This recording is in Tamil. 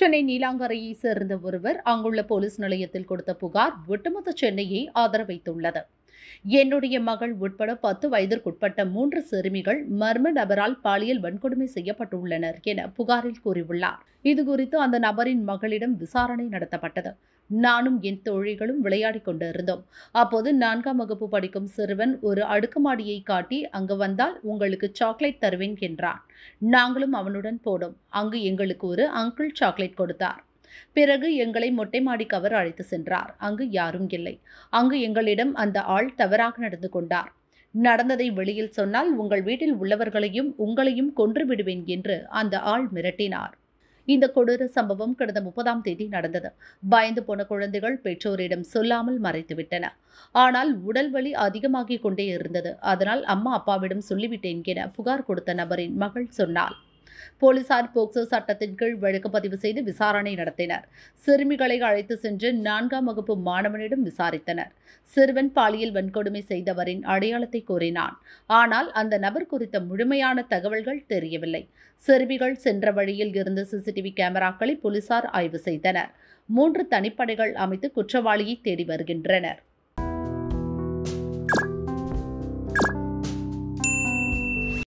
சென்னை நீலாங்கரையை சேர்ந்த ஒருவர் அங்குள்ள போலீஸ் நிலையத்தில் கொடுத்த புகார் ஒட்டுமொத்த சென்னையை ஆதரவைத்துள்ளது என்னுடைய மகள் உட்பட பத்து வயதிற்குட்பட்ட மூன்று சிறுமிகள் மர்ம நபரால் பாலியல் வன்கொடுமை செய்யப்பட்டுள்ளனர் என புகாரில் கூறியுள்ளார் இதுகுறித்து அந்த நபரின் மகளிடம் விசாரணை நடத்தப்பட்டது நானும் என் தோழிகளும் விளையாடிக் கொண்டிருந்தோம் அப்போது நான்காம் வகுப்பு படிக்கும் சிறுவன் ஒரு அடுக்குமாடியை காட்டி அங்கு வந்தால் உங்களுக்கு சாக்லேட் தருவேன் என்றான் நாங்களும் அவனுடன் போனோம் அங்கு எங்களுக்கு ஒரு அங்கிள் சாக்லேட் கொடுத்தார் பிறகு எங்களை மொட்டை மாடிக்கு அவர் அழைத்து சென்றார் அங்கு யாரும் இல்லை அங்கு எங்களிடம் அந்த ஆள் தவறாக நடந்து கொண்டார் நடந்ததை வெளியில் சொன்னால் உங்கள் வீட்டில் உள்ளவர்களையும் உங்களையும் கொன்று விடுவேன் என்று அந்த ஆள் மிரட்டினார் இந்த கொடூர சம்பவம் கடந்த முப்பதாம் தேதி நடந்தது பயந்து போன குழந்தைகள் பெற்றோரிடம் சொல்லாமல் மறைத்துவிட்டன ஆனால் உடல் வலி அதிகமாகிக் கொண்டே இருந்தது அதனால் அம்மா அப்பாவிடம் சொல்லிவிட்டேன் என புகார் கொடுத்த நபரின் மகள் சொன்னாள் போலீசார் போக்சோ சட்டத்தின் கீழ் வழக்கு பதிவு செய்து விசாரணை நடத்தினர் சிறுமிகளை அழைத்து சென்று நான்காம் வகுப்பு மாணவனிடம் விசாரித்தனர் சிறுவன் பாலியல் வன்கொடுமை செய்தவரின் அடையாளத்தை கூறினான் ஆனால் அந்த நபர் குறித்த முழுமையான தகவல்கள் தெரியவில்லை சிறுமிகள் சென்ற வழியில் இருந்த சிசிடிவி கேமராக்களை போலீசார் ஆய்வு செய்தனர் மூன்று தனிப்படைகள் அமைத்து குற்றவாளியை தேடி வருகின்றனர்